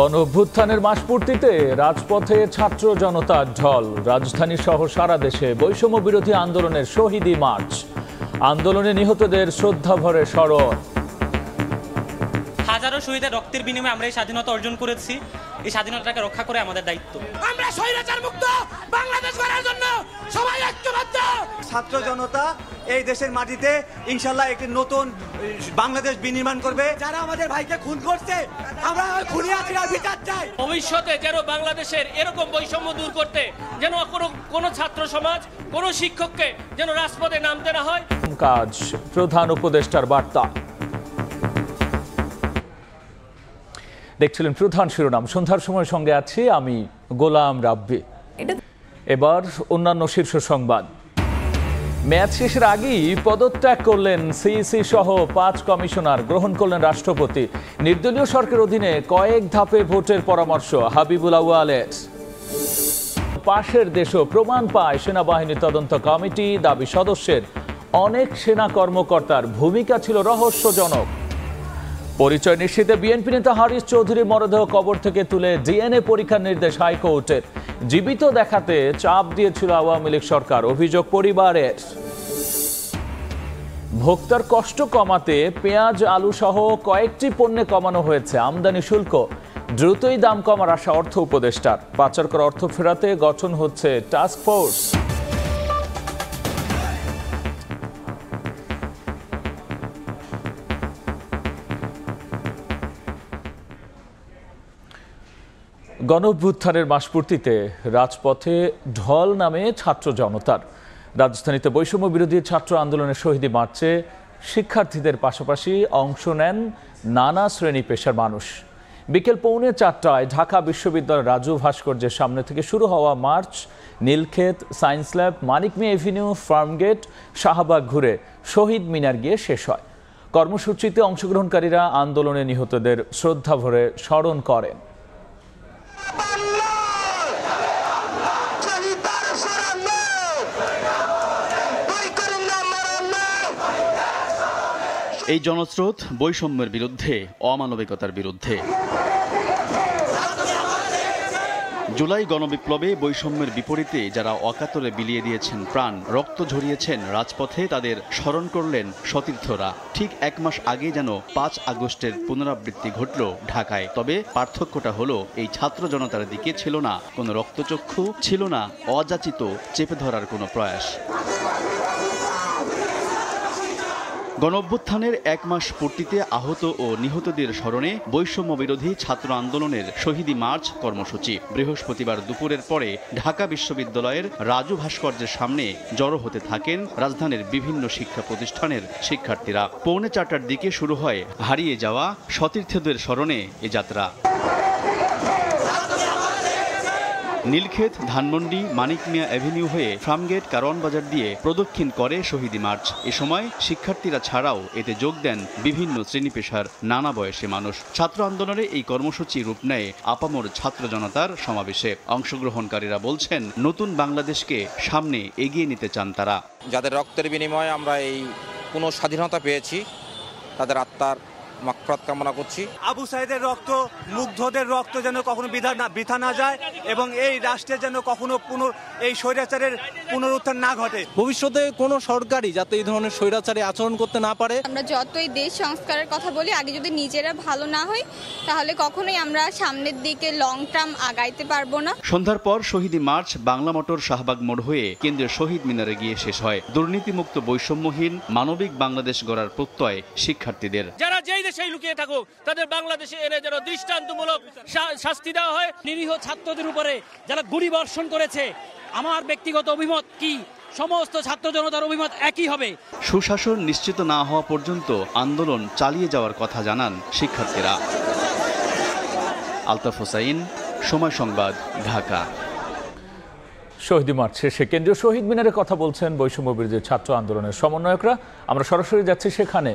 গণ অভ্যুত্থানের মাসপূর্তিতে রাজপথে ছাত্র জনতার ঢল রাজধানী সহ সারা দেশে বৈষম্য বিরোধী আন্দোলনের শহীদি মার্চ আন্দোলনে নিহতদের শ্রদ্ধাভরে স্মরণ হাজারো শহীদের রক্তের বিনিময়ে আমরা এই স্বাধীনতা অর্জন করেছি এই স্বাধীনতাকে রক্ষা করে আমাদের দায়িত্ব আমরা স্বৈরাচার মুক্ত বাংলাদেশ গড়ার জন্য সবাই ঐক্যবদ্ধ ছাত্র জনতা এই দেশের মাটিতে ইনশাল্লাহ একটি নতুন বাংলাদেশ বিনির্মাণ করবে যারা আমাদের ভাইকে খুন করছে আমরা খুনি আর বিচার চাই ভবিষ্যতে যেন বাংলাদেশের এরকম বৈষম্য দূর করতে যেন কোনো কোনো ছাত্র সমাজ কোনো শিক্ষককে যেন রাজপথে নামতে না হয় কাজ প্রধান উপদেষ্টার বার্তা দেখছিলেন প্রধান শিরোনাম সন্ধ্যার সময় সঙ্গে আছি আমি গোলাম রাব্বি এবার অন্যান্য শীর্ষ সংবাদ ম্যাচ শেষের আগেই পদত্যাগ করলেন সিইসি সহ পাঁচ কমিশনার গ্রহণ করলেন রাষ্ট্রপতি নির্দলীয় সরকারের অধীনে কয়েক ধাপে ভোটের পরামর্শ হাবিবুল আওয়ালেস পাশের দেশও প্রমাণ পায় সেনাবাহিনী তদন্ত কমিটি দাবি সদস্যের অনেক সেনা কর্মকর্তার ভূমিকা ছিল রহস্যজনক পরিচয় নিশ্চিতে বিএনপি নেতা হারিস চৌধুরীর মরদেহ কবর থেকে তুলে ডিএনএ পরীক্ষার নির্দেশ হাইকোর্টের জীবিত দেখাতে চাপ দিয়েছিল আওয়ামী লীগ সরকার অভিযোগ পরিবারের ভোক্তার কষ্ট কমাতে পেঁয়াজ আলু সহ কয়েকটি পণ্যে কমানো হয়েছে আমদানি শুল্ক দ্রুতই দাম কমার আশা অর্থ উপদেষ্টার পাচার করা অর্থ ফেরাতে গঠন হচ্ছে টাস্ক ফোর্স গণভ্যুত্থানের মাসপূর্তিতে রাজপথে ঢল নামে ছাত্র জনতার রাজধানীতে বৈষম্য বিরোধী ছাত্র আন্দোলনের শহীদি মার্চে শিক্ষার্থীদের পাশাপাশি অংশ নেন নানা শ্রেণী পেশার মানুষ বিকেল পৌনে চারটায় ঢাকা বিশ্ববিদ্যালয়ের রাজু ভাস্কর্যের সামনে থেকে শুরু হওয়া মার্চ নীলক্ষেত সায়েন্স ল্যাব মানিকমি এভিনিউ ফার্মগেট শাহবাগ ঘুরে শহীদ মিনার গিয়ে শেষ হয় কর্মসূচিতে অংশগ্রহণকারীরা আন্দোলনে নিহতদের শ্রদ্ধা ভরে স্মরণ করেন এই জনস্রোত বৈষম্যের বিরুদ্ধে অমানবিকতার বিরুদ্ধে জুলাই গণবিপ্লবে বৈষম্যের বিপরীতে যারা অকাতরে বিলিয়ে দিয়েছেন প্রাণ রক্ত ঝরিয়েছেন রাজপথে তাদের স্মরণ করলেন সতীর্থরা ঠিক এক মাস আগে যেন পাঁচ আগস্টের পুনরাবৃত্তি ঘটল ঢাকায় তবে পার্থক্যটা হলো এই ছাত্র জনতার দিকে ছিল না কোনো রক্তচক্ষু ছিল না অযাচিত চেপে ধরার কোনো প্রয়াস গণঅভ্যুত্থানের এক মাস পূর্তিতে আহত ও নিহতদের স্মরণে বৈষম্য বিরোধী ছাত্র আন্দোলনের শহীদী মার্চ কর্মসূচি বৃহস্পতিবার দুপুরের পরে ঢাকা বিশ্ববিদ্যালয়ের রাজু ভাস্কর্যের সামনে জড়ো হতে থাকেন রাজধানীর বিভিন্ন শিক্ষা প্রতিষ্ঠানের শিক্ষার্থীরা পৌনে চারটার দিকে শুরু হয় হারিয়ে যাওয়া সতীর্থদের স্মরণে এ যাত্রা নীলক্ষেত ধানমন্ডি মানিক মিয়া অ্যাভিনিউ হয়ে ফার্মগেট বাজার দিয়ে প্রদক্ষিণ করে শহীদি মার্চ এ সময় শিক্ষার্থীরা ছাড়াও এতে যোগ দেন বিভিন্ন শ্রেণী পেশার নানা বয়সী মানুষ ছাত্র আন্দোলনে এই কর্মসূচি রূপ নেয় আপামর ছাত্র জনতার সমাবেশে অংশগ্রহণকারীরা বলছেন নতুন বাংলাদেশকে সামনে এগিয়ে নিতে চান তারা যাদের রক্তের বিনিময়ে আমরা এই কোনো স্বাধীনতা পেয়েছি তাদের আত্মার মাকফরাত কামনা করছি আবু সাইদের রক্ত মুগ্ধদের রক্ত যেন কখনো বিধা না বিধা না যায় এবং এই যেন কখনো এই স্বৈরাচারের পুনরুত্থান না ঘটে ভবিষ্যতে কোনো সরকারই যাতে এই ধরনের স্বৈরাচারে আচরণ করতে না পারে আমরা যতই দেশ সংস্কারের কথা বলি আগে যদি নিজেরা ভালো না হই তাহলে কখনোই আমরা সামনের দিকে লং টার্ম আগাইতে পারবো না সন্ধ্যার পর শহীদ মার্চ বাংলা মোটর শাহবাগ মোড় হয়ে কেন্দ্রীয় শহীদ মিনারে গিয়ে শেষ হয় দুর্নীতিমুক্ত বৈষম্যহীন মানবিক বাংলাদেশ গড়ার প্রত্যয় শিক্ষার্থীদের যারা যেই বিদেশেই লুকিয়ে থাকুক তাদের বাংলাদেশে এনে যেন দৃষ্টান্তমূলক শাস্তি দেওয়া হয় নিরীহ ছাত্রদের উপরে যারা গুলি বর্ষণ করেছে আমার ব্যক্তিগত অভিমত কি সমস্ত ছাত্র জনতার অভিমত একই হবে সুশাসন নিশ্চিত না হওয়া পর্যন্ত আন্দোলন চালিয়ে যাওয়ার কথা জানান শিক্ষার্থীরা আলতাফ হোসাইন সময় সংবাদ ঢাকা শহীদ মাঠ শেষে কেন্দ্রীয় শহীদ মিনারে কথা বলছেন বৈষম্য বিরোধী ছাত্র আন্দোলনের সমন্বয়করা আমরা সরাসরি যাচ্ছি সেখানে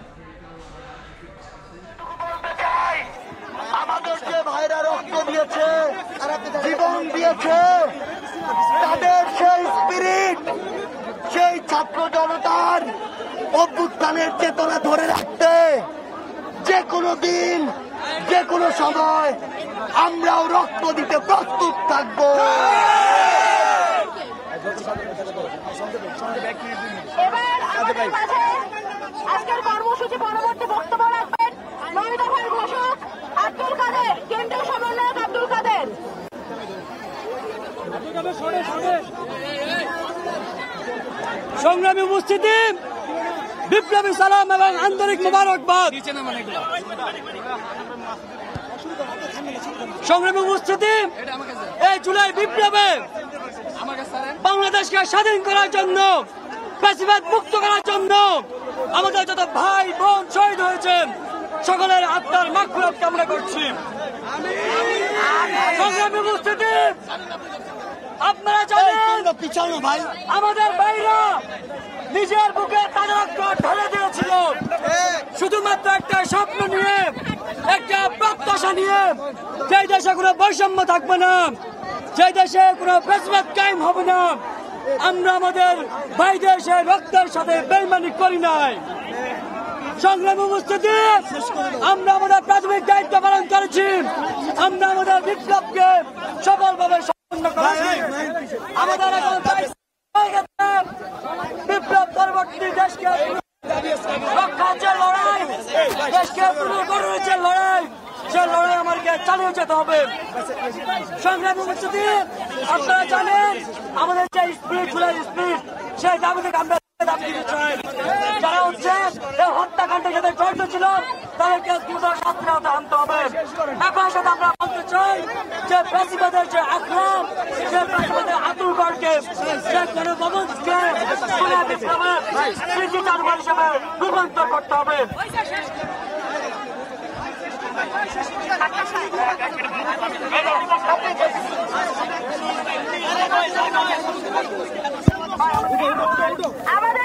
রয়েছে তাদের সেই স্পিরিট সেই ছাত্র জনতার অভ্যুত্থানের চেতনা ধরে রাখতে যে কোনো দিন যে কোনো সময় আমরাও রক্ত দিতে প্রস্তুত থাকব এবার আমাদের সংগ্রামী উপস্থিতি বিপ্লবী সালাম এবং আন্তরিক মোবারকবাদ সংগ্রামী উপস্থিতি এই জুলাই বিপ্লবে বাংলাদেশকে স্বাধীন করার জন্য প্রেসিবাদ মুক্ত করার জন্য আমাদের যত ভাই বোন শহীদ হয়েছেন সকলের আত্মার মাকুরাত কামনা করছি সংগ্রামী উপস্থিতি আপনারা জানেন পিছানো ভাই আমাদের ভাইরা নিজের বুকে তারা দিয়েছিল শুধুমাত্র একটা স্বপ্ন নিয়ে একটা প্রত্যাশা নিয়ে যে দেশে কোনো বৈষম্য থাকবে না যে দেশে কোনো ফেসবাদ কায়েম হবে না আমরা আমাদের ভাইদের সে রক্তের সাথে বেইমানি করি নাই সংগ্রাম উপস্থিতি আমরা আমাদের প্রাথমিক দায়িত্ব পালন করেছি আমরা আমাদের বিপ্লবকে সফলভাবে আমাদের এখন বিপ্লব পরবর্তী দেশকে রক্ষার লড়াই দেশকে লড়াই সে লড়াই আমাদেরকে চালিয়ে হবে সংগ্রাম আমাদের যে স্পিড গুলো স্পিড সেই দাবি থেকে আমরা দাবি দিতে চাই যারা হচ্ছে হত্যাকাণ্ডের তাদেরকে দ্রুত শাস্তির আওতায় হবে এখন আমরা চাই যে প্রেসিডেন্টের যে আক্রম সে প্রেসিডেন্টের আতুলগড়কে সে জনগণকে খুলে দিতে হবে ডিজিটাল হিসেবে রূপান্তর করতে হবে আমাদের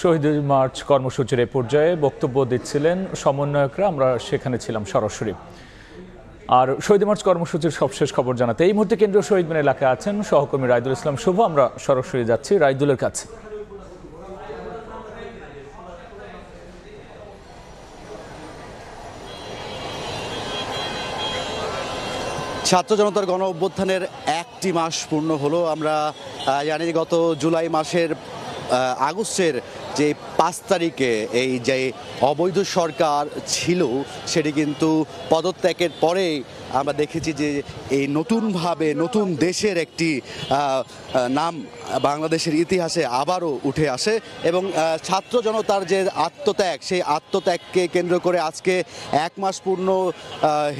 শহীদের মার্চ কর্মসূচির পর্যায়ে বক্তব্য দিচ্ছিলেন সমন্বয়করা আমরা সেখানে ছিলাম সরাসরি আর শহীদ মার্চ কর্মসূচির সবশেষ খবর জানাতে এই মুহূর্তে কেন্দ্রীয় শহীদ মিনার এলাকায় আছেন সহকর্মী রাইদুল ইসলাম শুভ আমরা সরাসরি যাচ্ছি রাইদুলের কাছে ছাত্র জনতার গণ অভ্যুত্থানের একটি মাস পূর্ণ হলো আমরা জানি গত জুলাই মাসের আগস্টের যে পাঁচ তারিখে এই যে অবৈধ সরকার ছিল সেটি কিন্তু পদত্যাগের পরেই আমরা দেখেছি যে এই নতুনভাবে নতুন দেশের একটি নাম বাংলাদেশের ইতিহাসে আবারও উঠে আসে এবং ছাত্র জনতার যে আত্মত্যাগ সেই আত্মত্যাগকে কেন্দ্র করে আজকে এক মাস পূর্ণ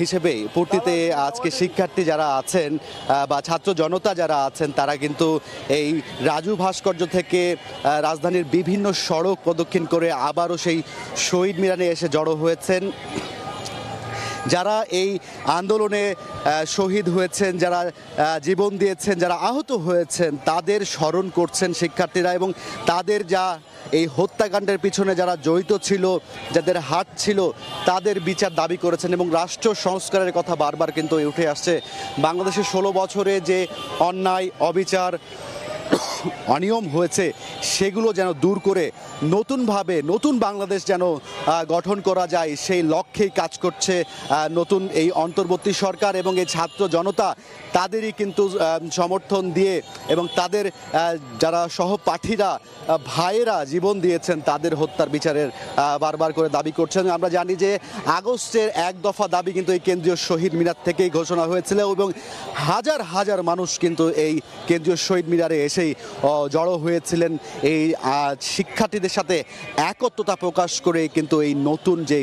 হিসেবে পূর্তিতে আজকে শিক্ষার্থী যারা আছেন বা ছাত্র জনতা যারা আছেন তারা কিন্তু এই রাজু ভাস্কর্য থেকে রাজধানীর বিভিন্ন সড়ক প্রদক্ষিণ করে আবারও সেই শহীদ মিরানে এসে জড়ো হয়েছেন যারা এই আন্দোলনে শহীদ হয়েছেন যারা জীবন দিয়েছেন যারা আহত হয়েছেন তাদের স্মরণ করছেন শিক্ষার্থীরা এবং তাদের যা এই হত্যাকাণ্ডের পিছনে যারা জড়িত ছিল যাদের হাত ছিল তাদের বিচার দাবি করেছেন এবং রাষ্ট্র সংস্কারের কথা বারবার কিন্তু উঠে আসছে বাংলাদেশের ষোলো বছরে যে অন্যায় অবিচার অনিয়ম হয়েছে সেগুলো যেন দূর করে নতুনভাবে নতুন বাংলাদেশ যেন গঠন করা যায় সেই লক্ষ্যেই কাজ করছে নতুন এই অন্তর্বর্তী সরকার এবং এই ছাত্র জনতা তাদেরই কিন্তু সমর্থন দিয়ে এবং তাদের যারা সহপাঠীরা ভাইয়েরা জীবন দিয়েছেন তাদের হত্যার বিচারের বারবার করে দাবি করছেন আমরা জানি যে আগস্টের এক দফা দাবি কিন্তু এই কেন্দ্রীয় শহীদ মিনার থেকেই ঘোষণা হয়েছিল এবং হাজার হাজার মানুষ কিন্তু এই কেন্দ্রীয় শহীদ মিনারে এসে কাছেই জড়ো হয়েছিলেন এই শিক্ষার্থীদের সাথে একত্রতা প্রকাশ করে কিন্তু এই নতুন যে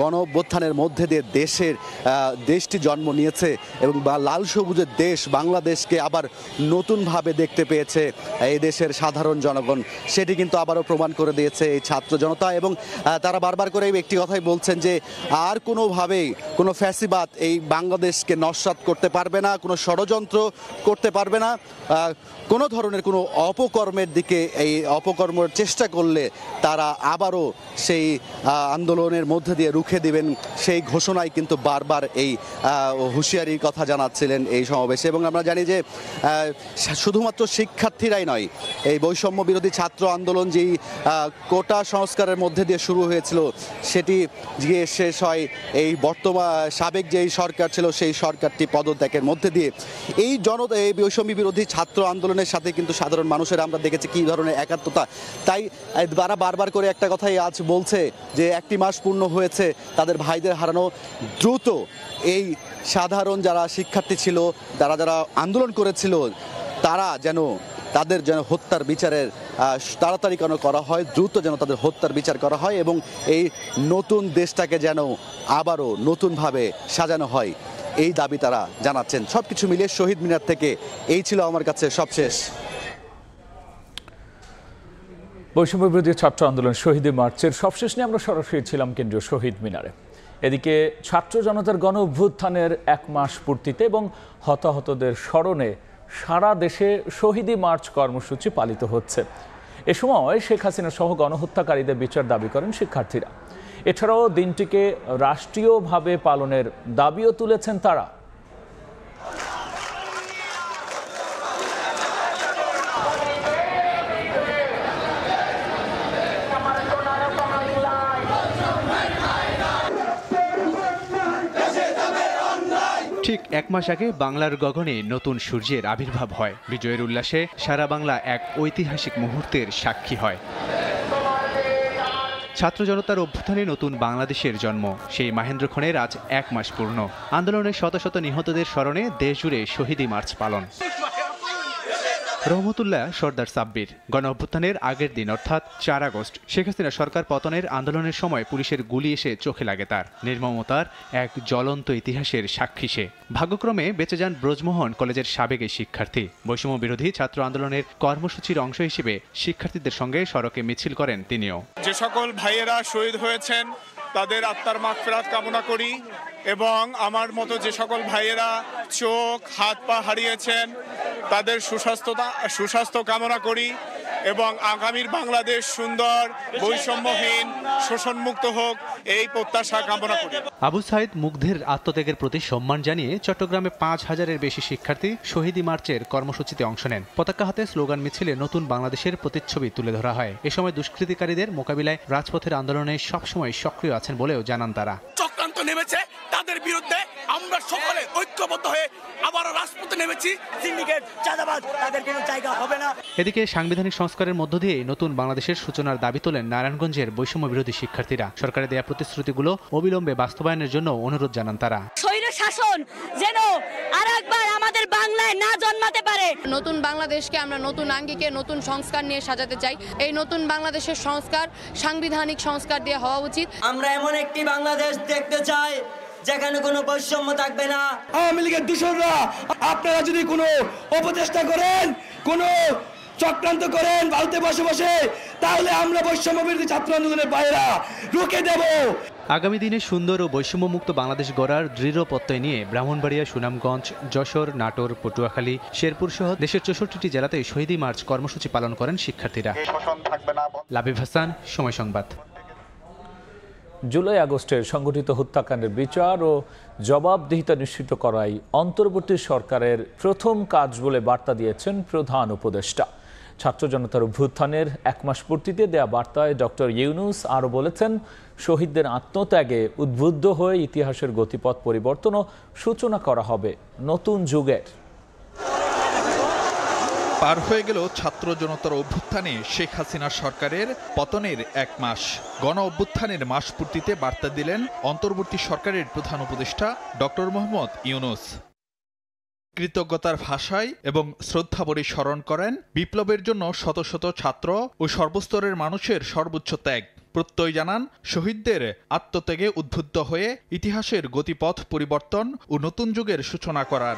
গণ মধ্যে দিয়ে দেশের দেশটি জন্ম নিয়েছে এবং বা লাল সবুজের দেশ বাংলাদেশকে আবার নতুনভাবে দেখতে পেয়েছে এই দেশের সাধারণ জনগণ সেটি কিন্তু আবারও প্রমাণ করে দিয়েছে এই ছাত্র জনতা এবং তারা বারবার করে একটি কথাই বলছেন যে আর কোনোভাবেই কোনো ফ্যাসিবাদ এই বাংলাদেশকে নস্বাত করতে পারবে না কোনো ষড়যন্ত্র করতে পারবে না কোনো ধরনের ধরনের কোনো অপকর্মের দিকে এই অপকর্মর চেষ্টা করলে তারা আবারও সেই আন্দোলনের মধ্যে দিয়ে রুখে দিবেন সেই ঘোষণায় কিন্তু বারবার এই হুঁশিয়ারির কথা জানাচ্ছিলেন এই সমাবেশে এবং আমরা জানি যে শুধুমাত্র শিক্ষার্থীরাই নয় এই বৈষম্য বিরোধী ছাত্র আন্দোলন যেই কোটা সংস্কারের মধ্যে দিয়ে শুরু হয়েছিল সেটি গিয়ে শেষ হয় এই বর্তমান সাবেক যেই সরকার ছিল সেই সরকারটি পদত্যাগের মধ্যে দিয়ে এই জন এই বৈষম্য বিরোধী ছাত্র আন্দোলনের সাথে কিন্তু কিন্তু সাধারণ মানুষের আমরা দেখেছি কী ধরনের একাত্মতা তাই তারা বারবার করে একটা কথাই আজ বলছে যে একটি মাস পূর্ণ হয়েছে তাদের ভাইদের হারানো দ্রুত এই সাধারণ যারা শিক্ষার্থী ছিল তারা যারা আন্দোলন করেছিল তারা যেন তাদের যেন হত্যার বিচারের তাড়াতাড়ি কেন করা হয় দ্রুত যেন তাদের হত্যার বিচার করা হয় এবং এই নতুন দেশটাকে যেন আবারও নতুনভাবে সাজানো হয় এই দাবি তারা জানাচ্ছেন সব কিছু মিলিয়ে শহীদ মিনার থেকে এই ছিল আমার কাছে সবশেষ বৈষম্য বিরোধী ছাত্র আন্দোলন শহীদ মার্চের সবশেষ নিয়ে আমরা সরাসরি ছিলাম কেন্দ্রীয় শহীদ মিনারে এদিকে ছাত্র জনতার গণ অভ্যুত্থানের এক মাস পূর্তিতে এবং হতাহতদের স্মরণে সারা দেশে শহীদী মার্চ কর্মসূচি পালিত হচ্ছে এ সময় শেখ হাসিনা সহ গণহত্যাকারীদের বিচার দাবি করেন শিক্ষার্থীরা এছাড়াও দিনটিকে রাষ্ট্রীয়ভাবে পালনের দাবিও তুলেছেন তারা ঠিক এক মাস আগে বাংলার গগনে নতুন সূর্যের আবির্ভাব হয় বিজয়ের উল্লাসে সারা বাংলা এক ঐতিহাসিক মুহূর্তের সাক্ষী হয় ছাত্র জনতার অভ্যুত্থানে নতুন বাংলাদেশের জন্ম সেই মাহেন্দ্র খনের আজ এক মাস পূর্ণ আন্দোলনের শত শত নিহতদের স্মরণে দেশজুড়ে শহীদী মার্চ পালন রহমতুল্লাহ সর্দার সাব্বির গণ অভ্যুত্থানের আগের দিন অর্থাৎ চার আগস্ট শেখ হাসিনা সরকার পতনের আন্দোলনের সময় পুলিশের গুলি এসে চোখে লাগে তার নির্মমতার এক জ্বলন্ত ইতিহাসের সাক্ষী সে ভাগ্যক্রমে বেঁচে যান ব্রজমোহন কলেজের সাবেক এই শিক্ষার্থী বৈষম্য বিরোধী ছাত্র আন্দোলনের কর্মসূচির অংশ হিসেবে শিক্ষার্থীদের সঙ্গে সড়কে মিছিল করেন তিনিও যে সকল ভাইয়েরা শহীদ হয়েছেন তাদের আত্মার মাগফেরাত কামনা করি এবং আমার মতো যে সকল ভাইয়েরা চোখ হাত পা হারিয়েছেন তাদের সুস্বাস্থ্যতা সুস্বাস্থ্য কামনা করি এবং আগামীর বাংলাদেশ সুন্দর বৈষম্যহীন শোষণমুক্ত হোক এই প্রত্যাশা কামনা করি আবু সাইদ মুগ্ধের আত্মত্যাগের প্রতি সম্মান জানিয়ে চট্টগ্রামে পাঁচ হাজারের বেশি শিক্ষার্থী শহীদি মার্চের কর্মসূচিতে অংশ নেন পতাকা হাতে স্লোগান মিছিলে নতুন বাংলাদেশের প্রতিচ্ছবি তুলে ধরা হয় এ সময় দুষ্কৃতিকারীদের মোকাবিলায় রাজপথের আন্দোলনে সবসময় সক্রিয় আছেন বলেও জানান তারা চক্রান্ত নেমেছে তাদের বিরুদ্ধে আমরা সকলে ঐক্যবদ্ধ হয়ে আবার রাজপথে নেমেছি সিন্ডিকেট চাঁদাবাদ তাদের কোনো জায়গা হবে না এদিকে সাংবিধানিক সংস্কারের মধ্য দিয়ে নতুন বাংলাদেশের সূচনার দাবি তোলেন নারায়ণগঞ্জের বৈষম্য বিরোধী শিক্ষার্থীরা সরকারের দেয়া প্রতিশ্রুতিগুলো অবিলম্বে বাস্তবায়নের জন্য অনুরোধ জানান তারা শাসন যেন আর একবার আমাদের বাংলায় না জন্মাতে পারে নতুন বাংলাদেশকে আমরা নতুন আঙ্গিকে নতুন সংস্কার নিয়ে সাজাতে চাই এই নতুন বাংলাদেশের সংস্কার সাংবিধানিক সংস্কার দিয়ে হওয়া উচিত আমরা এমন একটি বাংলাদেশ দেখতে চাই যেখানে কোনো বৈষম্য থাকবে না আওয়ামী লীগের দূষণরা আপনারা যদি কোনো উপদেষ্টা করেন কোনো চক্রান্ত করেন ভারতে বসে বসে তাহলে আমরা বৈষম্য বিরোধী ছাত্র আন্দোলনের বাইরা রুখে দেব আগামী দিনে সুন্দর ও বৈষম্যমুক্ত বাংলাদেশ গড়ার দৃঢ় প্রত্যয় নিয়ে ব্রাহ্মণবাড়িয়া সুনামগঞ্জ যশোর নাটোর পটুয়াখালী শেরপুর সহ দেশের চৌষট্টিটি জেলাতে শহীদি মার্চ কর্মসূচি পালন করেন শিক্ষার্থীরা লাভিব হাসান সময় সংবাদ জুলাই আগস্টের সংগঠিত হত্যাকাণ্ডের বিচার ও জবাবদিহিতা নিশ্চিত করাই অন্তর্বর্তী সরকারের প্রথম কাজ বলে বার্তা দিয়েছেন প্রধান উপদেষ্টা ছাত্র জনতার অভ্যুত্থানের এক মাস পূর্তিতে দেয়া বার্তায় ডক্টর ইউনুস আরও বলেছেন শহীদদের আত্মত্যাগে উদ্বুদ্ধ হয়ে ইতিহাসের গতিপথ পরিবর্তনও সূচনা করা হবে নতুন যুগের পার হয়ে গেল ছাত্র জনতার অভ্যুত্থানে শেখ হাসিনা সরকারের পতনের এক মাস গণ অভ্যুত্থানের মাস পূর্তিতে বার্তা দিলেন অন্তর্বর্তী সরকারের প্রধান উপদেষ্টা ডক্টর মোহাম্মদ ইউনুস কৃতজ্ঞতার ভাষায় এবং শ্রদ্ধাবলী স্মরণ করেন বিপ্লবের জন্য শত শত ছাত্র ও সর্বস্তরের মানুষের সর্বোচ্চ ত্যাগ প্রত্যয় জানান শহীদদের আত্মত্যাগে উদ্বুদ্ধ হয়ে ইতিহাসের গতিপথ পরিবর্তন ও নতুন যুগের সূচনা করার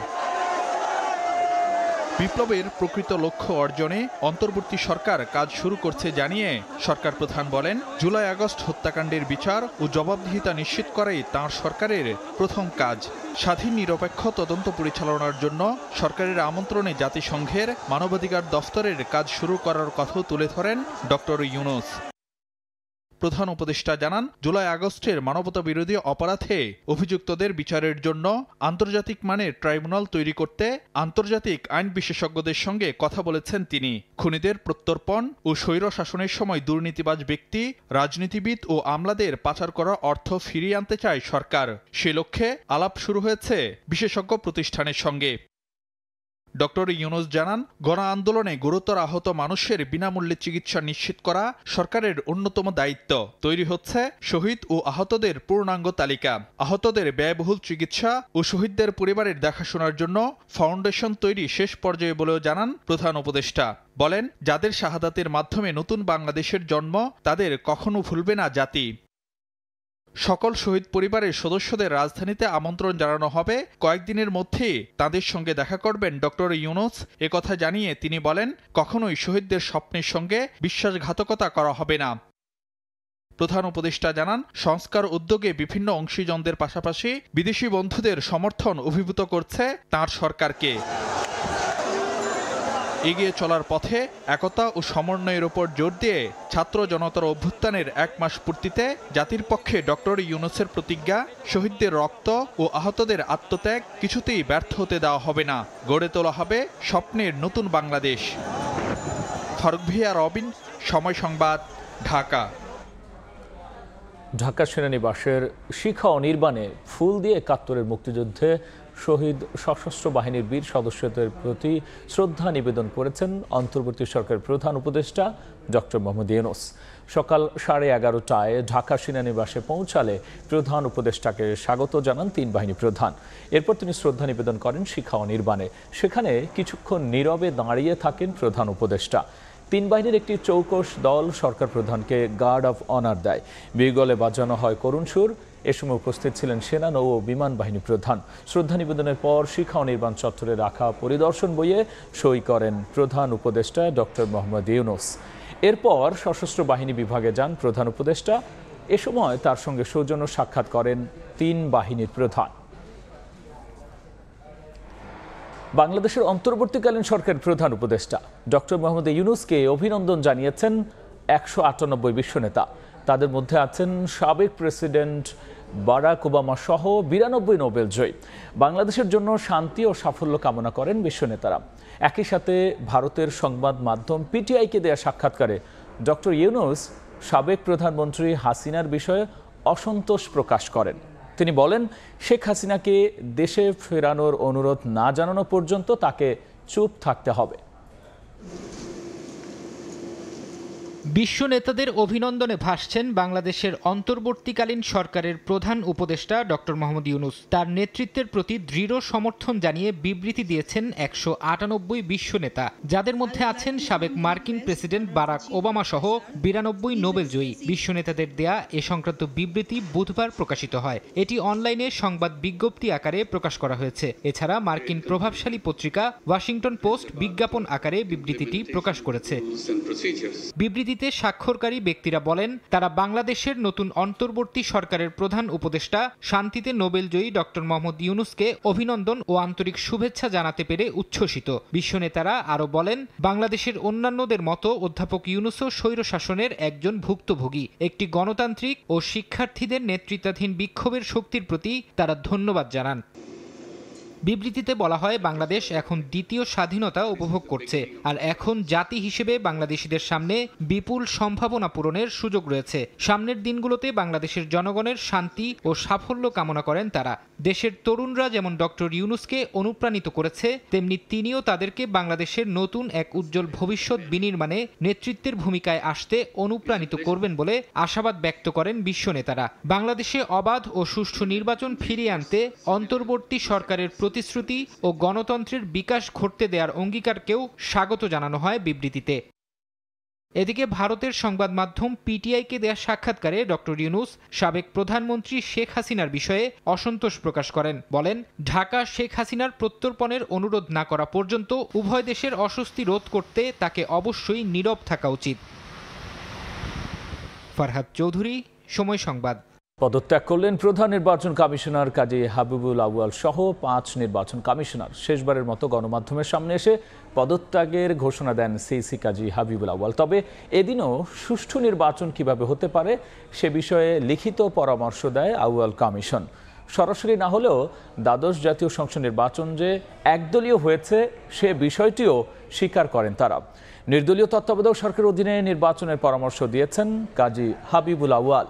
বিপ্লবের প্রকৃত লক্ষ্য অর্জনে অন্তর্বর্তী সরকার কাজ শুরু করছে জানিয়ে সরকার প্রধান বলেন জুলাই আগস্ট হত্যাকাণ্ডের বিচার ও জবাবদিহিতা নিশ্চিত করাই তাঁর সরকারের প্রথম কাজ স্বাধীন নিরপেক্ষ তদন্ত পরিচালনার জন্য সরকারের আমন্ত্রণে জাতিসংঘের মানবাধিকার দফতরের কাজ শুরু করার কথাও তুলে ধরেন ডক্টর ইউনুস প্রধান উপদেষ্টা জানান জুলাই আগস্টের মানবতা বিরোধী অপরাধে অভিযুক্তদের বিচারের জন্য আন্তর্জাতিক মানের ট্রাইব্যুনাল তৈরি করতে আন্তর্জাতিক আইন বিশেষজ্ঞদের সঙ্গে কথা বলেছেন তিনি খুনিদের প্রত্যর্পণ ও স্বৈর শাসনের সময় দুর্নীতিবাজ ব্যক্তি রাজনীতিবিদ ও আমলাদের পাচার করা অর্থ ফিরিয়ে আনতে চায় সরকার সে লক্ষ্যে আলাপ শুরু হয়েছে বিশেষজ্ঞ প্রতিষ্ঠানের সঙ্গে ডক্টর ইউনুস জানান গণ আন্দোলনে গুরুতর আহত মানুষের বিনামূল্যে চিকিৎসা নিশ্চিত করা সরকারের অন্যতম দায়িত্ব তৈরি হচ্ছে শহীদ ও আহতদের পূর্ণাঙ্গ তালিকা আহতদের ব্যয়বহুল চিকিৎসা ও শহীদদের পরিবারের দেখাশোনার জন্য ফাউন্ডেশন তৈরি শেষ পর্যায়ে বলেও জানান প্রধান উপদেষ্টা বলেন যাদের শাহাদাতের মাধ্যমে নতুন বাংলাদেশের জন্ম তাদের কখনো ভুলবে না জাতি সকল শহীদ পরিবারের সদস্যদের রাজধানীতে আমন্ত্রণ জানানো হবে কয়েকদিনের মধ্যে তাঁদের সঙ্গে দেখা করবেন ডক্টর ইউনুস কথা জানিয়ে তিনি বলেন কখনোই শহীদদের স্বপ্নের সঙ্গে বিশ্বাসঘাতকতা করা হবে না প্রধান উপদেষ্টা জানান সংস্কার উদ্যোগে বিভিন্ন অংশীজনদের পাশাপাশি বিদেশি বন্ধুদের সমর্থন অভিভূত করছে তার সরকারকে এগিয়ে চলার পথে একতা ও সমন্বয়ের ওপর জোর দিয়ে ছাত্র জনতার অভ্যুত্থানের এক মাস পূর্তিতে জাতির পক্ষে ডক্টর ইউনুসের প্রতিজ্ঞা শহীদদের রক্ত ও আহতদের আত্মত্যাগ কিছুতেই ব্যর্থ হতে দেওয়া হবে না গড়ে তোলা হবে স্বপ্নের নতুন বাংলাদেশ ফরকভিয়া রবিন সময় সংবাদ ঢাকা ঢাকা সেনানিবাসের শিখা অনির্বাণে ফুল দিয়ে একাত্তরের মুক্তিযুদ্ধে শহীদ সশস্ত্র বাহিনীর বীর সদস্যদের প্রতি শ্রদ্ধা নিবেদন করেছেন অন্তর্বর্তী সরকারের প্রধান উপদেষ্টা ডক্টর মোহাম্মদ ইউনুস সকাল সাড়ে এগারোটায় ঢাকা সেনানিবাসে পৌঁছালে প্রধান উপদেষ্টাকে স্বাগত জানান তিন বাহিনী প্রধান এরপর তিনি শ্রদ্ধা নিবেদন করেন শিখা ও নির্বাণে সেখানে কিছুক্ষণ নীরবে দাঁড়িয়ে থাকেন প্রধান উপদেষ্টা তিন বাহিনীর একটি চৌকস দল সরকার প্রধানকে গার্ড অফ অনার দেয় বিগলে বাজানো হয় করুণ সুর এ সময় উপস্থিত ছিলেন সেনা নৌ ও বিমান বাহিনী প্রধান শ্রদ্ধা নিবেদনের পর শিক্ষা ও নির্মাণ চত্বরে রাখা পরিদর্শন বইয়ে সই করেন প্রধান উপদেষ্টা ডক্টর মোহাম্মদ ইউনুস এরপর সশস্ত্র বাহিনী বিভাগে যান প্রধান উপদেষ্টা এ সময় তার সঙ্গে সৌজন্য সাক্ষাৎ করেন তিন বাহিনীর প্রধান বাংলাদেশের অন্তর্বর্তীকালীন সরকার প্রধান উপদেষ্টা ডক্টর মোহাম্মদ ইউনুসকে অভিনন্দন জানিয়েছেন একশো আটানব্বই বিশ্ব নেতা তাদের মধ্যে আছেন সাবেক প্রেসিডেন্ট বারাক ওবামা সহ বিরানব্বই নোবেল জয়ী বাংলাদেশের জন্য শান্তি ও সাফল্য কামনা করেন বিশ্ব নেতারা একই সাথে ভারতের সংবাদ মাধ্যম পিটিআইকে দেয়া সাক্ষাৎকারে ডক্টর ইউনুস সাবেক প্রধানমন্ত্রী হাসিনার বিষয়ে অসন্তোষ প্রকাশ করেন তিনি বলেন শেখ হাসিনাকে দেশে ফেরানোর অনুরোধ না জানানো পর্যন্ত তাকে চুপ থাকতে হবে বিশ্ব নেতাদের অভিনন্দনে ভাসছেন বাংলাদেশের অন্তর্বর্তীকালীন সরকারের প্রধান উপদেষ্টা ড মোহাম্মদ ইউনুস তার নেতৃত্বের প্রতি দৃঢ় সমর্থন জানিয়ে বিবৃতি দিয়েছেন একশো আটানব্বই বিশ্ব নেতা যাদের মধ্যে আছেন সাবেক মার্কিন প্রেসিডেন্ট বারাক ওবামা সহ বিরানব্বই নোবেলজয়ী বিশ্ব নেতাদের দেয়া এ সংক্রান্ত বিবৃতি বুধবার প্রকাশিত হয় এটি অনলাইনে সংবাদ বিজ্ঞপ্তি আকারে প্রকাশ করা হয়েছে এছাড়া মার্কিন প্রভাবশালী পত্রিকা ওয়াশিংটন পোস্ট বিজ্ঞাপন আকারে বিবৃতিটি প্রকাশ করেছে বিবৃতি বিবৃতিতে স্বাক্ষরকারী ব্যক্তিরা বলেন তারা বাংলাদেশের নতুন অন্তর্বর্তী সরকারের প্রধান উপদেষ্টা শান্তিতে নোবেলজয়ী ডক্টর মোহাম্মদ ইউনুসকে অভিনন্দন ও আন্তরিক শুভেচ্ছা জানাতে পেরে উচ্ছ্বসিত বিশ্বনেতারা আরও বলেন বাংলাদেশের অন্যান্যদের মতো অধ্যাপক ইউনুসও স্বৈরশাসনের একজন ভুক্তভোগী একটি গণতান্ত্রিক ও শিক্ষার্থীদের নেতৃত্বাধীন বিক্ষোভের শক্তির প্রতি তারা ধন্যবাদ জানান বিবৃতিতে বলা হয় বাংলাদেশ এখন দ্বিতীয় স্বাধীনতা উপভোগ করছে আর এখন জাতি হিসেবে বাংলাদেশিদের সামনে বিপুল সম্ভাবনা পূরণের সুযোগ রয়েছে সামনের দিনগুলোতে বাংলাদেশের জনগণের শান্তি ও সাফল্য কামনা করেন তারা দেশের তরুণরা যেমন ডক্টর ইউনুসকে অনুপ্রাণিত করেছে তেমনি তিনিও তাদেরকে বাংলাদেশের নতুন এক উজ্জ্বল ভবিষ্যৎ বিনির্মাণে নেতৃত্বের ভূমিকায় আসতে অনুপ্রাণিত করবেন বলে আশাবাদ ব্যক্ত করেন বিশ্ব নেতারা বাংলাদেশে অবাধ ও সুষ্ঠু নির্বাচন ফিরিয়ে আনতে অন্তর্বর্তী সরকারের প্রতি প্রতিশ্রুতি ও গণতন্ত্রের বিকাশ ঘটতে দেয়ার অঙ্গীকারকেও স্বাগত জানানো হয় বিবৃতিতে এদিকে ভারতের সংবাদ মাধ্যম পিটিআইকে দেয়া সাক্ষাৎকারে ডক্টর ইউনুস সাবেক প্রধানমন্ত্রী শেখ হাসিনার বিষয়ে অসন্তোষ প্রকাশ করেন বলেন ঢাকা শেখ হাসিনার প্রত্যর্পণের অনুরোধ না করা পর্যন্ত উভয় দেশের অস্বস্তি রোধ করতে তাকে অবশ্যই নীরব থাকা উচিত ফারহাদ চৌধুরী সময় সংবাদ পদত্যাগ করলেন প্রধান নির্বাচন কমিশনার কাজী হাবিবুল আউয়াল সহ পাঁচ নির্বাচন কমিশনার শেষবারের মতো গণমাধ্যমের সামনে এসে পদত্যাগের ঘোষণা দেন সিসি কাজী হাবিবুল আউয়াল তবে এদিনও সুষ্ঠু নির্বাচন কিভাবে হতে পারে সে বিষয়ে লিখিত পরামর্শ দেয় আউয়াল কমিশন সরাসরি না হলেও দ্বাদশ জাতীয় সংসদ নির্বাচন যে একদলীয় হয়েছে সে বিষয়টিও স্বীকার করেন তারা নির্দলীয় তত্ত্বাবধায়ক সরকারের অধীনে নির্বাচনের পরামর্শ দিয়েছেন কাজী হাবিবুল আউয়াল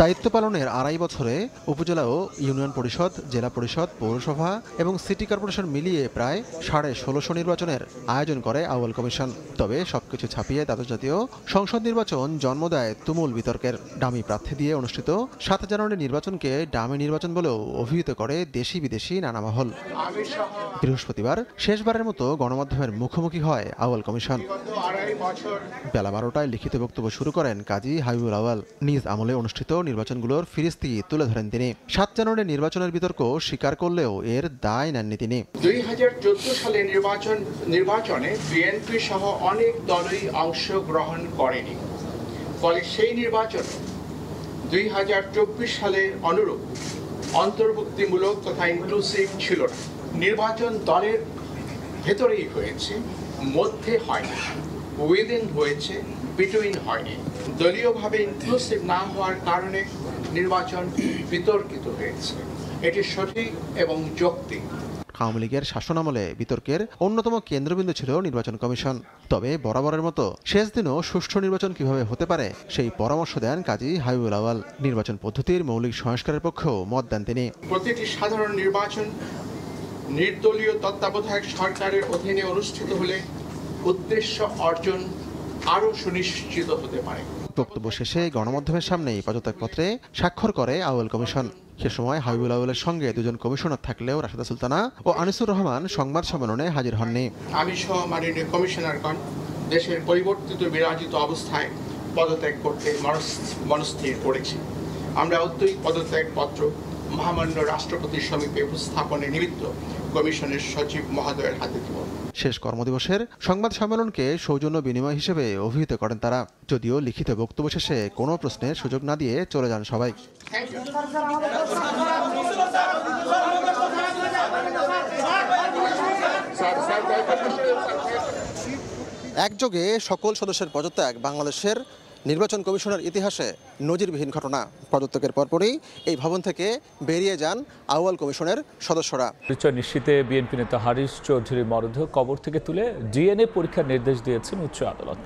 দায়িত্ব পালনের আড়াই বছরে উপজেলা ও ইউনিয়ন পরিষদ জেলা পরিষদ পৌরসভা এবং সিটি কর্পোরেশন মিলিয়ে প্রায় সাড়ে ষোলোশো নির্বাচনের আয়োজন করে আউয়াল কমিশন তবে সবকিছু ছাপিয়ে জাতীয় সংসদ নির্বাচন জন্ম দেয় তুমুল বিতর্কের ডামি প্রার্থী দিয়ে অনুষ্ঠিত সাত জানুয়ারি নির্বাচনকে ডামি নির্বাচন বলেও অভিহিত করে দেশি বিদেশি নানা মহল বৃহস্পতিবার শেষবারের মতো গণমাধ্যমের মুখোমুখি হয় আউয়াল কমিশন বেলা বারোটায় লিখিত বক্তব্য শুরু করেন কাজী হাবিবুল আওয়াল নিজ আমলে অনুষ্ঠিত নির্বাচনগুলোর ফিরিস্তি তুলে ধরেন তিনি সাত জানুয়ারি নির্বাচনের বিতর্ক স্বীকার করলেও এর দায় নেননি তিনি দুই হাজার চোদ্দ সালে নির্বাচন নির্বাচনে বিএনপি সহ অনেক দলই অংশগ্রহণ করেনি ফলে সেই নির্বাচন দুই হাজার চব্বিশ সালের অনুরূপ অন্তর্ভুক্তিমূলক তথা ইনক্লুসিভ ছিল না নির্বাচন দলের ভেতরেই হয়েছে মধ্যে হয়নি উইদিন হয়েছে বিটুইন হয়নি দলীয়ভাবে ইনক্লুসিভ না হওয়ার কারণে নির্বাচন বিতর্কিত হয়েছে এটি সঠিক এবং যৌক্তিক আওয়ামী লীগের শাসনামলে বিতর্কের অন্যতম কেন্দ্রবিন্দু ছিল নির্বাচন কমিশন তবে বরাবরের মতো শেষ দিনও সুষ্ঠু নির্বাচন কিভাবে হতে পারে সেই পরামর্শ দেন কাজী হাবিবুল আওয়াল নির্বাচন পদ্ধতির মৌলিক সংস্কারের পক্ষেও মত দেন তিনি প্রতিটি সাধারণ নির্বাচন নির্দলীয় তত্ত্বাবধায়ক সরকারের অধীনে অনুষ্ঠিত হলে উদ্দেশ্য অর্জন আরও সুনিশ্চিত হতে পারে বক্তব্য শেষে গণমাধ্যমের সামনে পদত্যাগপত্রে স্বাক্ষর করে আউয়াল কমিশন সে সময় হাবিবুল আউলের সঙ্গে দুজন কমিশনার থাকলেও রাশেদা সুলতানা ও আনিসুর রহমান সংবাদ সম্মেলনে হাজির হননি আমি সহ মাননীয় কমিশনারগণ দেশের পরিবর্তিত বিরাজিত অবস্থায় পদত্যাগ করতে মনস্থির করেছি আমরা অত্যই পদত্যাগ পত্র মহামান্য রাষ্ট্রপতির সমীপে উপস্থাপনের নিমিত্ত কমিশনের সচিব মহোদয়ের হাতে দেব শেষ কর্মদিবসের সংবাদ সম্মেলনকে সৌজন্য বিনিময় হিসেবে অভিহিত করেন তারা যদিও লিখিত বক্তব্য শেষে কোনো প্রশ্নের সুযোগ না দিয়ে চলে যান সবাই একযোগে সকল সদস্যের পদত্যাগ বাংলাদেশের নির্বাচন কমিশনের ইতিহাসে নজিরবিহীন ঘটনা পদত্যাগের পরপরই এই ভবন থেকে বেরিয়ে যান আউয়াল কমিশনের সদস্যরা পরিচয় নিশ্চিতে বিএনপি নেতা হারিস চৌধুরীর মরদেহ কবর থেকে তুলে ডিএনএ পরীক্ষার নির্দেশ দিয়েছেন উচ্চ আদালত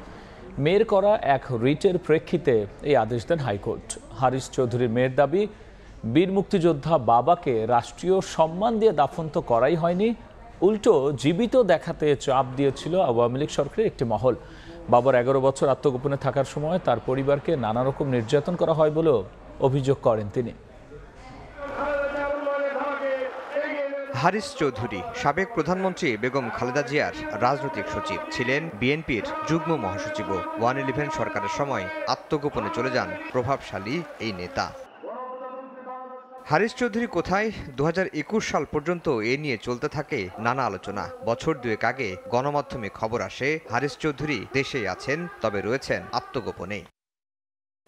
মেয়ের করা এক রিটের প্রেক্ষিতে এই আদেশ দেন হাইকোর্ট হারিস চৌধুরীর মেয়ের দাবি বীর মুক্তিযোদ্ধা বাবাকে রাষ্ট্রীয় সম্মান দিয়ে দাফন তো করাই হয়নি উল্টো জীবিত দেখাতে চাপ দিয়েছিল আওয়ামী লীগ সরকারের একটি মহল বাবার এগারো বছর আত্মগোপনে থাকার সময় তার পরিবারকে নানা রকম নির্যাতন করা হয় বলেও অভিযোগ করেন তিনি হারিস চৌধুরী সাবেক প্রধানমন্ত্রী বেগম খালেদা জিয়ার রাজনৈতিক সচিব ছিলেন বিএনপির যুগ্ম মহাসচিব ওয়ান ইলেভেন সরকারের সময় আত্মগোপনে চলে যান প্রভাবশালী এই নেতা হারিশ চৌধুরী কোথায় দু সাল পর্যন্ত এ নিয়ে চলতে থাকে নানা আলোচনা বছর দুয়েক আগে গণমাধ্যমে খবর আসে হারিশ চৌধুরী দেশেই আছেন তবে রয়েছেন আত্মগোপনে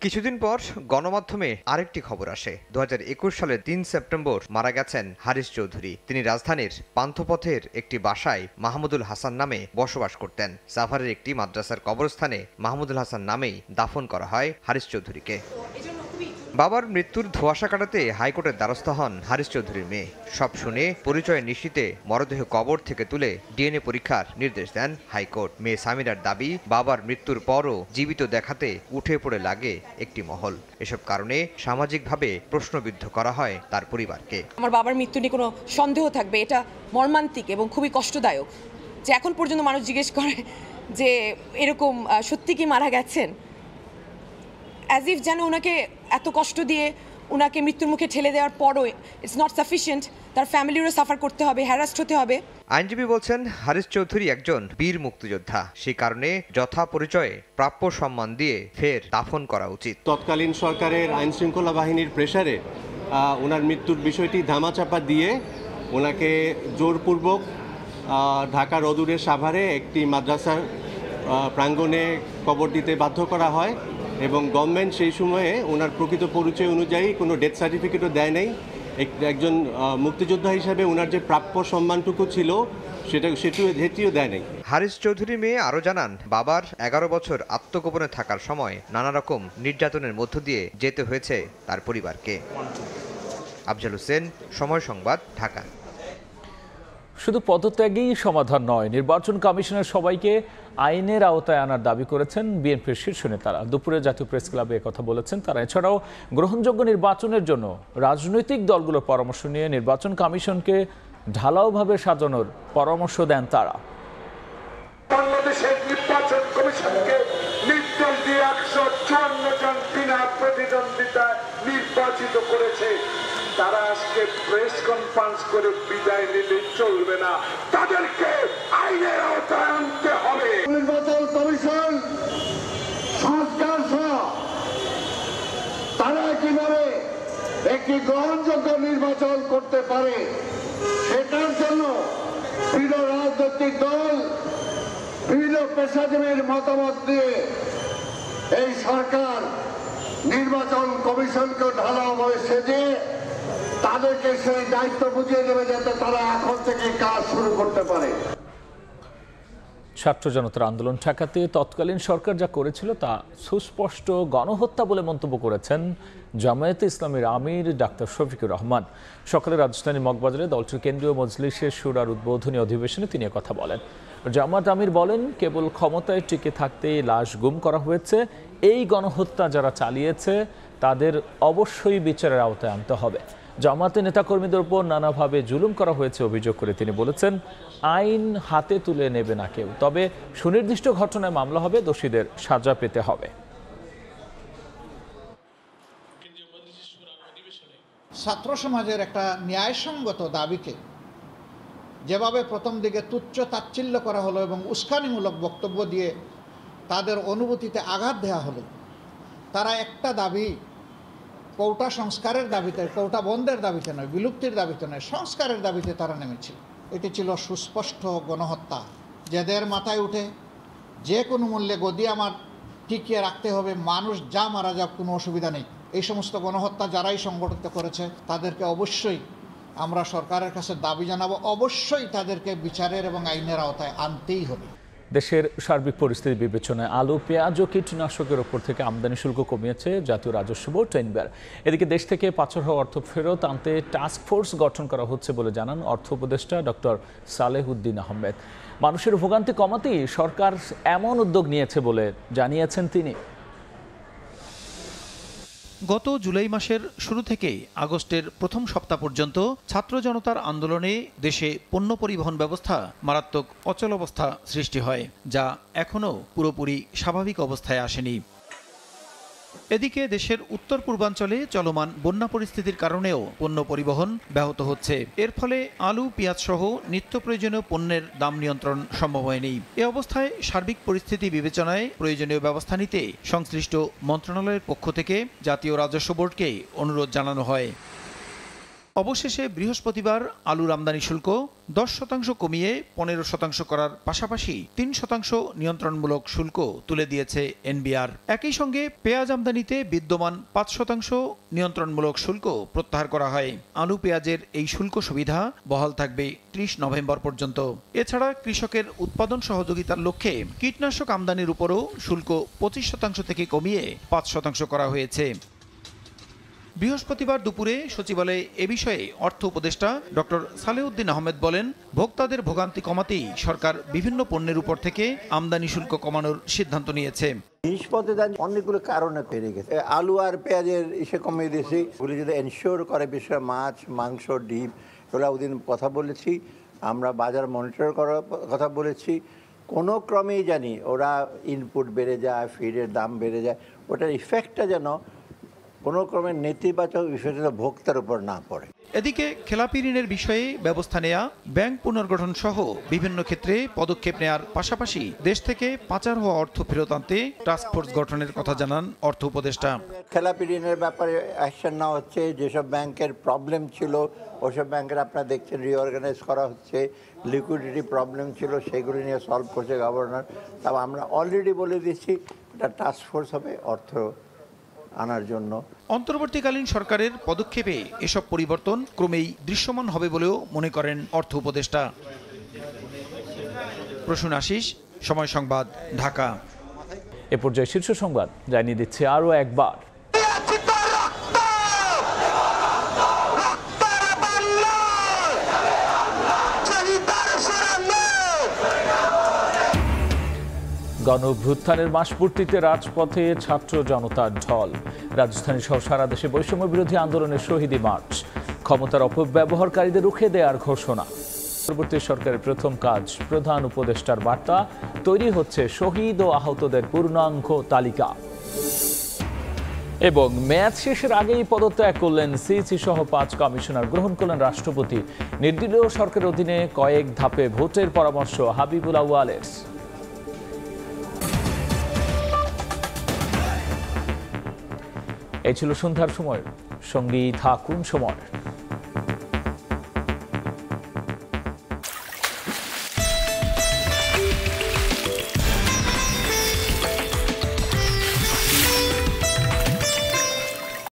কিছুদিন পর গণমাধ্যমে আরেকটি খবর আসে দু সালের তিন সেপ্টেম্বর মারা গেছেন হারিশ চৌধুরী তিনি রাজধানীর পান্থপথের একটি বাসায় মাহমুদুল হাসান নামে বসবাস করতেন সাভারের একটি মাদ্রাসার কবরস্থানে মাহমুদুল হাসান নামেই দাফন করা হয় হারিশ চৌধুরীকে বাবার মৃত্যুর ধোয়াশা কাটাতে হাইকোর্টের দ্বারস্থ হন হারিশ চৌধুরীর মেয়ে সব শুনে পরিচয় নিশ্চিতে মরদেহ কবর থেকে তুলে ডিএনএ পরীক্ষার নির্দেশ দেন হাইকোর্ট মেয়ে সামিরার দাবি বাবার মৃত্যুর পরও জীবিত দেখাতে উঠে পড়ে লাগে একটি মহল এসব কারণে সামাজিকভাবে প্রশ্নবিদ্ধ করা হয় তার পরিবারকে আমার বাবার মৃত্যু নিয়ে কোনো সন্দেহ থাকবে এটা মর্মান্তিক এবং খুবই কষ্টদায়ক যে এখন পর্যন্ত মানুষ জিজ্ঞেস করে যে এরকম সত্যি কি মারা গেছেন অ্যাজ ইফ যেন ওনাকে এত কষ্ট দিয়ে ওনাকে মৃত্যুর মুখে ঠেলে দেওয়ার পরও ইটস নট সাফিসিয়েন্ট তার ফ্যামিলিরও সাফার করতে হবে হ্যারাস্ট হতে হবে আইনজীবী বলছেন হারিস চৌধুরী একজন বীর মুক্তিযোদ্ধা সে কারণে যথা পরিচয়ে প্রাপ্য সম্মান দিয়ে ফের দাফন করা উচিত তৎকালীন সরকারের আইন শৃঙ্খলা বাহিনীর প্রেসারে ওনার মৃত্যুর বিষয়টি ধামাচাপা দিয়ে ওনাকে জোরপূর্বক ঢাকার অদূরে সাভারে একটি মাদ্রাসার প্রাঙ্গণে কবর দিতে বাধ্য করা হয় এবং গভর্নমেন্ট সেই সময়ে ওনার প্রকৃত পরিচয় অনুযায়ী কোনো ডেথ সার্টিফিকেটও দেয় নাই একজন মুক্তিযোদ্ধা হিসাবে ওনার যে প্রাপ্য সম্মানটুকু ছিল সেটা সেটিও ধেটিও দেয় নাই হারিস চৌধুরী মেয়ে আরও জানান বাবার এগারো বছর আত্মগোপনে থাকার সময় নানা রকম নির্যাতনের মধ্য দিয়ে যেতে হয়েছে তার পরিবারকে আফজাল হোসেন সময় সংবাদ ঢাকা শুধু পদত্যাগেই সমাধান নয় নির্বাচন কমিশনের সবাইকে আইনের আওতায় আনার দাবি করেছেন বিএনপির শীর্ষ নেতারা দুপুরে জাতীয় প্রেস ক্লাবে কথা বলেছেন তারা এছাড়াও গ্রহণযোগ্য নির্বাচনের জন্য রাজনৈতিক দলগুলোর পরামর্শ নিয়ে নির্বাচন কমিশনকে ঢালাওভাবে সাজানোর পরামর্শ দেন তারা নির্বাচিত করেছে তারা প্রেস কনফারেন্স করে বিদায় নিলে চলবে না তাদেরকে আইনের আওতায় আনতে হবে নির্বাচন কমিশন সংস্কার সহ তারা কিভাবে একটি গ্রহণযোগ্য নির্বাচন করতে পারে সেটার জন্য বিভিন্ন রাজনৈতিক দল বিভিন্ন পেশাজীবীর মতামত দিয়ে এই সরকার নির্বাচন কমিশনকে হয়েছে যে তাদেরকে সেই দায়িত্ব বুঝিয়ে দেবে যাতে তারা এখন থেকে কাজ শুরু করতে পারে ছাত্র জনতার আন্দোলন ঠেকাতে তৎকালীন সরকার যা করেছিল তা সুস্পষ্ট গণহত্যা বলে মন্তব্য করেছেন জামায়াতে ইসলামের আমির ডাক্তার শফিকুর রহমান সকালে রাজধানী মগবাজারে দলটির কেন্দ্রীয় মজলিসের সুরার উদ্বোধনী অধিবেশনে তিনি কথা বলেন জামাত আমির বলেন কেবল ক্ষমতায় টিকে থাকতে লাশ গুম করা হয়েছে এই গণহত্যা যারা চালিয়েছে তাদের অবশ্যই বিচারের আওতায় আনতে হবে জামাতে নেতাকর্মীদের উপর নানাভাবে জুলুম করা হয়েছে অভিযোগ করে তিনি বলেছেন আইন হাতে তুলে নেবে না কেউ তবে সুনির্দিষ্ট ঘটনায় মামলা হবে দোষীদের সাজা পেতে হবে ছাত্র সমাজের একটা ন্যায়সঙ্গত দাবিকে যেভাবে প্রথম দিকে তুচ্ছ তাচ্ছিল্য করা হলো এবং উস্কানিমূলক বক্তব্য দিয়ে তাদের অনুভূতিতে আঘাত দেওয়া হলো তারা একটা দাবি কৌটা সংস্কারের দাবিতে কৌটা বন্ধের দাবিতে নয় বিলুপ্তির দাবিতে নয় সংস্কারের দাবিতে তারা নেমেছিল এটি ছিল সুস্পষ্ট গণহত্যা যাদের মাথায় উঠে যে কোনো মূল্যে গদি আমার টিকিয়ে রাখতে হবে মানুষ যা মারা যাক কোনো অসুবিধা নেই এই সমস্ত গণহত্যা যারাই সংগঠিত করেছে তাদেরকে অবশ্যই আমরা সরকারের কাছে দাবি জানাবো অবশ্যই তাদেরকে বিচারের এবং আইনের আওতায় আনতেই হবে দেশের সার্বিক পরিস্থিতি বিবেচনায় আলু পেঁয়াজ ও কীটনাশকের ওপর থেকে আমদানি শুল্ক কমিয়েছে জাতীয় রাজস্ব বোর্ড টেনবার এদিকে দেশ থেকে পাচার হওয়া অর্থ ফেরত আনতে টাস্কফোর্স গঠন করা হচ্ছে বলে জানান অর্থ উপদেষ্টা ডক্টর সালেহুদ্দিন আহমেদ মানুষের ভোগান্তি কমাতেই সরকার এমন উদ্যোগ নিয়েছে বলে জানিয়েছেন তিনি গত জুলাই মাসের শুরু থেকেই আগস্টের প্রথম সপ্তাহ পর্যন্ত ছাত্র জনতার আন্দোলনে দেশে পণ্য পরিবহন ব্যবস্থা মারাত্মক অচল অবস্থা সৃষ্টি হয় যা এখনও পুরোপুরি স্বাভাবিক অবস্থায় আসেনি এদিকে দেশের উত্তর পূর্বাঞ্চলে চলমান বন্যা পরিস্থিতির কারণেও পণ্য পরিবহন ব্যাহত হচ্ছে এর ফলে আলু পেঁয়াজ সহ নিত্য প্রয়োজনীয় পণ্যের দাম নিয়ন্ত্রণ সম্ভব হয়নি এ অবস্থায় সার্বিক পরিস্থিতি বিবেচনায় প্রয়োজনীয় ব্যবস্থা নিতে সংশ্লিষ্ট মন্ত্রণালয়ের পক্ষ থেকে জাতীয় রাজস্ব বোর্ডকে অনুরোধ জানানো হয় অবশেষে বৃহস্পতিবার আলুর আমদানি শুল্ক দশ শতাংশ কমিয়ে পনেরো শতাংশ করার পাশাপাশি তিন শতাংশ নিয়ন্ত্রণমূলক শুল্ক তুলে দিয়েছে এনবিআর একই সঙ্গে পেঁয়াজ আমদানিতে বিদ্যমান পাঁচ শতাংশ নিয়ন্ত্রণমূলক শুল্ক প্রত্যাহার করা হয় আলু পেঁয়াজের এই শুল্ক সুবিধা বহাল থাকবে ত্রিশ নভেম্বর পর্যন্ত এছাড়া কৃষকের উৎপাদন সহযোগিতার লক্ষ্যে কীটনাশক আমদানির উপরও শুল্ক পঁচিশ শতাংশ থেকে কমিয়ে পাঁচ শতাংশ করা হয়েছে বৃহস্পতিবার দুপুরে সচিবালয়ে এ বিষয়ে অর্থ উপদেষ্টা ডক্টর সালেউদ্দিন আহমেদ বলেন ভোক্তাদের ভোগান্তি কমাতেই সরকার বিভিন্ন পণ্যের উপর থেকে আমদানি শুল্ক কমানোর সিদ্ধান্ত নিয়েছে জিনিসপত্রের দাম অনেকগুলো কারণে বেড়ে গেছে আলু আর পেঁয়াজের এসে কমিয়ে দিয়েছি ওগুলি যদি এনশিওর করে বিষয়ে মাছ মাংস ডিম এগুলো ওদিন কথা বলেছি আমরা বাজার মনিটর করার কথা বলেছি কোনো ক্রমেই জানি ওরা ইনপুট বেড়ে যায় ফিডের দাম বেড়ে যায় ওটার ইফেক্টটা যেন কোনো ক্রমে নেতিবাচক বিষয়টা ভোক্তার উপর না পড়ে এদিকে খেলাপি ঋণের বিষয়ে ব্যবস্থা নেয়া ব্যাংক পুনর্গঠন সহ বিভিন্ন ক্ষেত্রে পদক্ষেপ নেয়ার পাশাপাশি দেশ থেকে পাচার হওয়া অর্থ ফেরত আনতে টাস্কফোর্স গঠনের কথা জানান অর্থ উপদেষ্টা খেলাপি ঋণের ব্যাপারে অ্যাকশন নেওয়া হচ্ছে যেসব ব্যাংকের প্রবলেম ছিল ওসব ব্যাংকের আপনারা দেখছেন রিঅর্গানাইজ করা হচ্ছে লিকুইডিটি প্রবলেম ছিল সেগুলি নিয়ে সলভ করছে গভর্নর তবে আমরা অলরেডি বলে দিচ্ছি এটা টাস্কফোর্স হবে অর্থ আনার জন্য অন্তর্বর্তীকালীন সরকারের পদক্ষেপে এসব পরিবর্তন ক্রমেই দৃশ্যমান হবে বলেও মনে করেন অর্থ উপদেষ্টা প্রসূন আশিস সময় সংবাদ ঢাকা এ পর্যায়ে শীর্ষ সংবাদ জানিয়ে দিচ্ছে আরও একবার গণ অভ্যুত্থানের মাসপূর্তিতে রাজপথে ছাত্র জনতার ঢল রাজস্থানী সহ সারা দেশে বৈষম্য বিরোধী আন্দোলনের শহীদী মার্চ ক্ষমতার অপব্যবহারকারীদের রুখে দেওয়ার ঘোষণা পরবর্তী সরকারের প্রথম কাজ প্রধান উপদেষ্টার বার্তা তৈরি হচ্ছে শহীদ ও আহতদের পূর্ণাঙ্গ তালিকা এবং ম্যাচ শেষের আগেই পদত্যাগ করলেন সিসি সহ পাঁচ কমিশনার গ্রহণ করলেন রাষ্ট্রপতি নির্দলীয় সরকারের অধীনে কয়েক ধাপে ভোটের পরামর্শ হাবিবুল আওয়ালের এই ছিল সন্ধ্যার সময় সঙ্গী থাকুন সময়